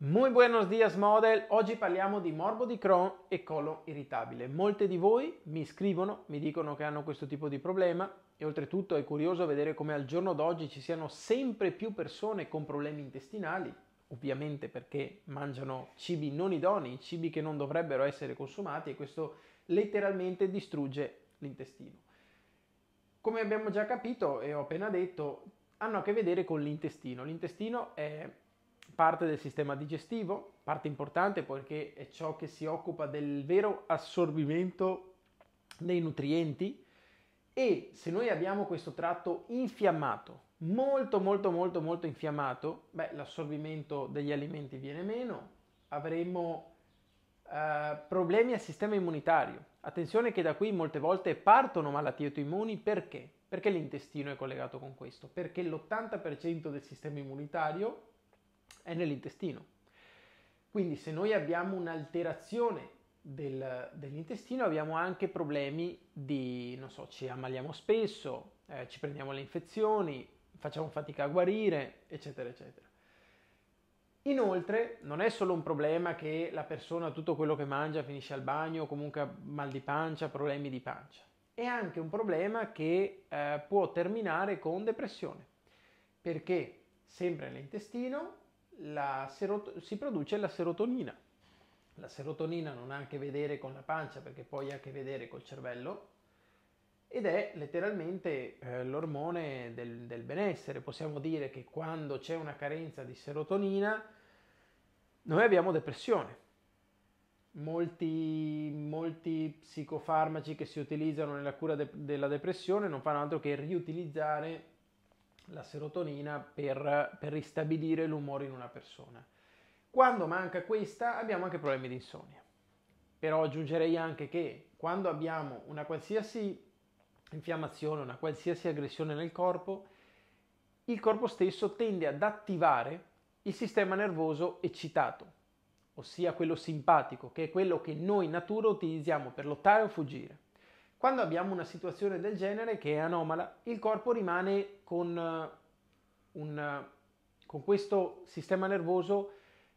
Muy buenos días model, oggi parliamo di morbo di Crohn e colon irritabile. Molte di voi mi scrivono, mi dicono che hanno questo tipo di problema e oltretutto è curioso vedere come al giorno d'oggi ci siano sempre più persone con problemi intestinali, ovviamente perché mangiano cibi non idoni, cibi che non dovrebbero essere consumati e questo letteralmente distrugge l'intestino. Come abbiamo già capito e ho appena detto, hanno a che vedere con l'intestino. L'intestino è parte del sistema digestivo, parte importante perché è ciò che si occupa del vero assorbimento dei nutrienti e se noi abbiamo questo tratto infiammato, molto molto molto molto infiammato, beh, l'assorbimento degli alimenti viene meno, avremo eh, problemi al sistema immunitario. Attenzione che da qui molte volte partono malattie autoimmuni perché? Perché l'intestino è collegato con questo, perché l'80% del sistema immunitario è nell'intestino. Quindi se noi abbiamo un'alterazione del, dell'intestino abbiamo anche problemi di, non so, ci ammaliamo spesso, eh, ci prendiamo le infezioni, facciamo fatica a guarire, eccetera, eccetera. Inoltre non è solo un problema che la persona tutto quello che mangia finisce al bagno, comunque mal di pancia, problemi di pancia. È anche un problema che eh, può terminare con depressione, perché sempre nell'intestino serot- si produce la serotonina. La serotonina non ha a che vedere con la pancia perché poi ha a che vedere col cervello ed è letteralmente eh, l'ormone del, del benessere. Possiamo dire che quando c'è una carenza di serotonina noi abbiamo depressione. Molti, molti, psicofarmaci che si utilizzano nella cura de- della depressione non fanno altro che riutilizzare la serotonina per, per ristabilire l'umore in una persona. Quando manca questa abbiamo anche problemi di insonnia. Però aggiungerei anche che quando abbiamo una qualsiasi infiammazione, una qualsiasi aggressione nel corpo, il corpo stesso tende ad attivare il sistema nervoso eccitato, ossia quello simpatico, che è quello che noi in natura utilizziamo per lottare o fuggire. Quando abbiamo una situazione del genere che è anomala, il corpo rimane con, eh, un, eh, con questo sistema nervoso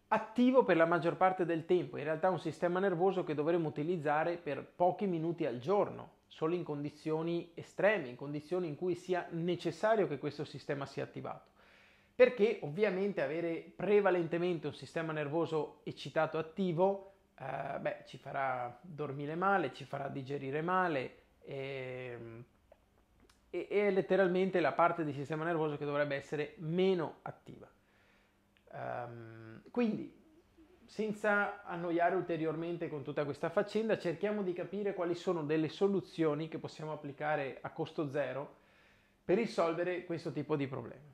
attivo per la maggior parte del tempo, in realtà è un sistema nervoso che dovremmo utilizzare per pochi minuti al giorno, solo in condizioni estreme, in condizioni in cui sia necessario che questo sistema sia attivato. Perché ovviamente avere prevalentemente un sistema nervoso eccitato attivo eh, beh, ci farà dormire male, ci farà digerire male e, ehm, e, e, letteralmente la parte del sistema nervoso che dovrebbe essere meno attiva. Um, quindi, senza annoiare ulteriormente con tutta questa faccenda, cerchiamo di capire quali sono delle soluzioni che possiamo applicare a costo zero per risolvere questo tipo di problema.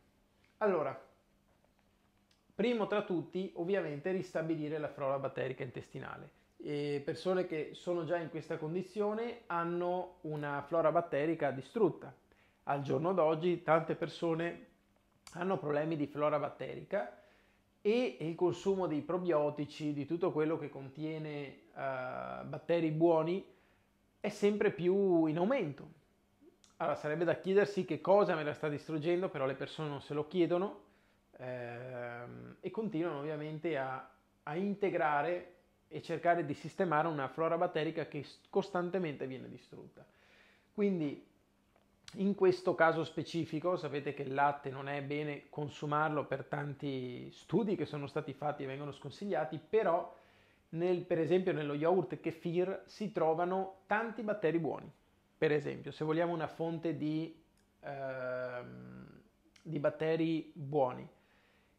Allora, Primo tra tutti, ovviamente, ristabilire la flora batterica intestinale. E persone che sono già in questa condizione hanno una flora batterica distrutta. Al giorno d'oggi tante persone hanno problemi di flora batterica e il consumo dei probiotici, di tutto quello che contiene uh, batteri buoni, è sempre più in aumento. Allora sarebbe da chiedersi che cosa me la sta distruggendo, però le persone non se lo chiedono Ehm, e continuano ovviamente a, a integrare e cercare di sistemare una flora batterica che costantemente viene distrutta. Quindi in questo caso specifico sapete che il latte non è bene consumarlo per tanti studi che sono stati fatti e vengono sconsigliati, però nel, per esempio nello yogurt kefir si trovano tanti batteri buoni. Per esempio, se vogliamo una fonte di, ehm, di batteri buoni,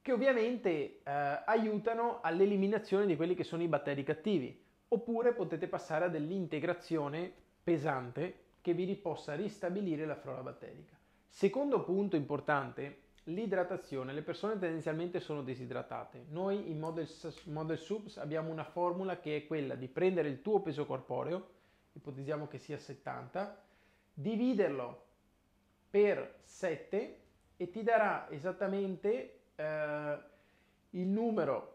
che ovviamente eh, aiutano all'eliminazione di quelli che sono i batteri cattivi. Oppure potete passare a dell'integrazione pesante che vi possa ristabilire la flora batterica. Secondo punto importante, l'idratazione. Le persone tendenzialmente sono disidratate. Noi in Model, Model Subs abbiamo una formula che è quella di prendere il tuo peso corporeo, ipotizziamo che sia 70, dividerlo per 7 e ti darà esattamente eh, il numero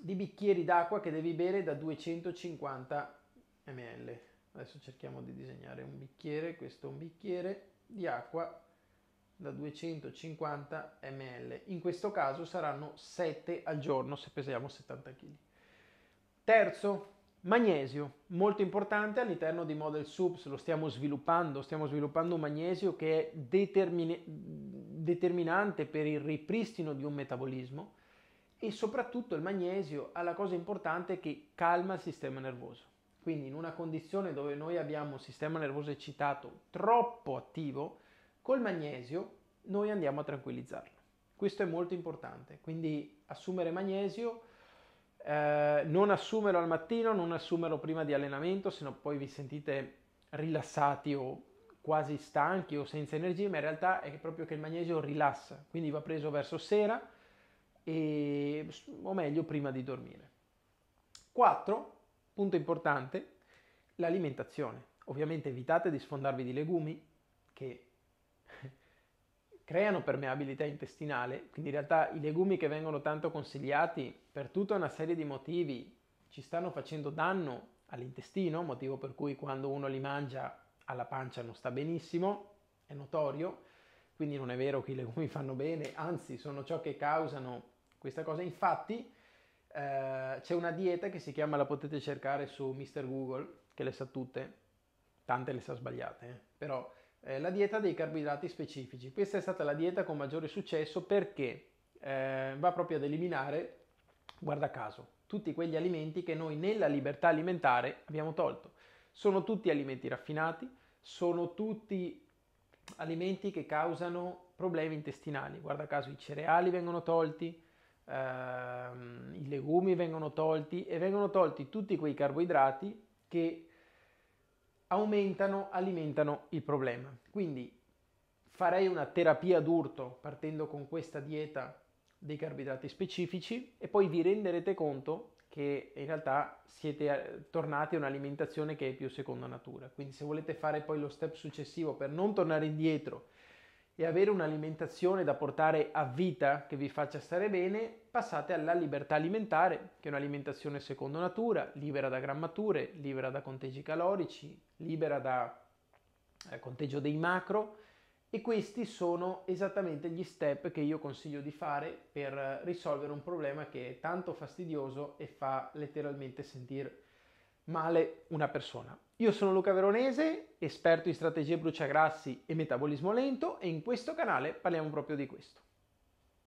di bicchieri d'acqua che devi bere da 250 ml. Adesso cerchiamo di disegnare un bicchiere, questo è un bicchiere di acqua da 250 ml. In questo caso saranno 7 al giorno se pesiamo 70 kg. Terzo, magnesio, molto importante all'interno di Model Subs, lo stiamo sviluppando, stiamo sviluppando un magnesio che è determinato determinante per il ripristino di un metabolismo e soprattutto il magnesio ha la cosa importante che calma il sistema nervoso. Quindi in una condizione dove noi abbiamo un sistema nervoso eccitato troppo attivo, col magnesio noi andiamo a tranquillizzarlo. Questo è molto importante, quindi assumere magnesio, eh, non assumerlo al mattino, non assumerlo prima di allenamento, se no poi vi sentite rilassati o quasi stanchi o senza energie, ma in realtà è proprio che il magnesio rilassa, quindi va preso verso sera e, o meglio prima di dormire. 4. Punto importante, l'alimentazione. Ovviamente evitate di sfondarvi di legumi che creano permeabilità intestinale, quindi in realtà i legumi che vengono tanto consigliati per tutta una serie di motivi ci stanno facendo danno all'intestino, motivo per cui quando uno li mangia alla pancia non sta benissimo, è notorio, quindi non è vero che i legumi fanno bene, anzi sono ciò che causano questa cosa. Infatti eh, c'è una dieta che si chiama, la potete cercare su Mr. Google, che le sa tutte, tante le sa sbagliate, eh. però eh, la dieta dei carboidrati specifici. Questa è stata la dieta con maggiore successo perché eh, va proprio ad eliminare, guarda caso, tutti quegli alimenti che noi nella libertà alimentare abbiamo tolto. Sono tutti alimenti raffinati, sono tutti alimenti che causano problemi intestinali. Guarda caso i cereali vengono tolti, ehm, i legumi vengono tolti e vengono tolti tutti quei carboidrati che aumentano, alimentano il problema. Quindi farei una terapia d'urto partendo con questa dieta dei carboidrati specifici e poi vi renderete conto che in realtà siete eh, tornati a un'alimentazione che è più seconda natura. Quindi se volete fare poi lo step successivo per non tornare indietro e avere un'alimentazione da portare a vita che vi faccia stare bene, passate alla libertà alimentare, che è un'alimentazione seconda natura, libera da grammature, libera da conteggi calorici, libera da eh, conteggio dei macro e questi sono esattamente gli step che io consiglio di fare per risolvere un problema che è tanto fastidioso e fa letteralmente sentire male una persona. Io sono Luca Veronese, esperto in strategie bruciagrassi e metabolismo lento e in questo canale parliamo proprio di questo.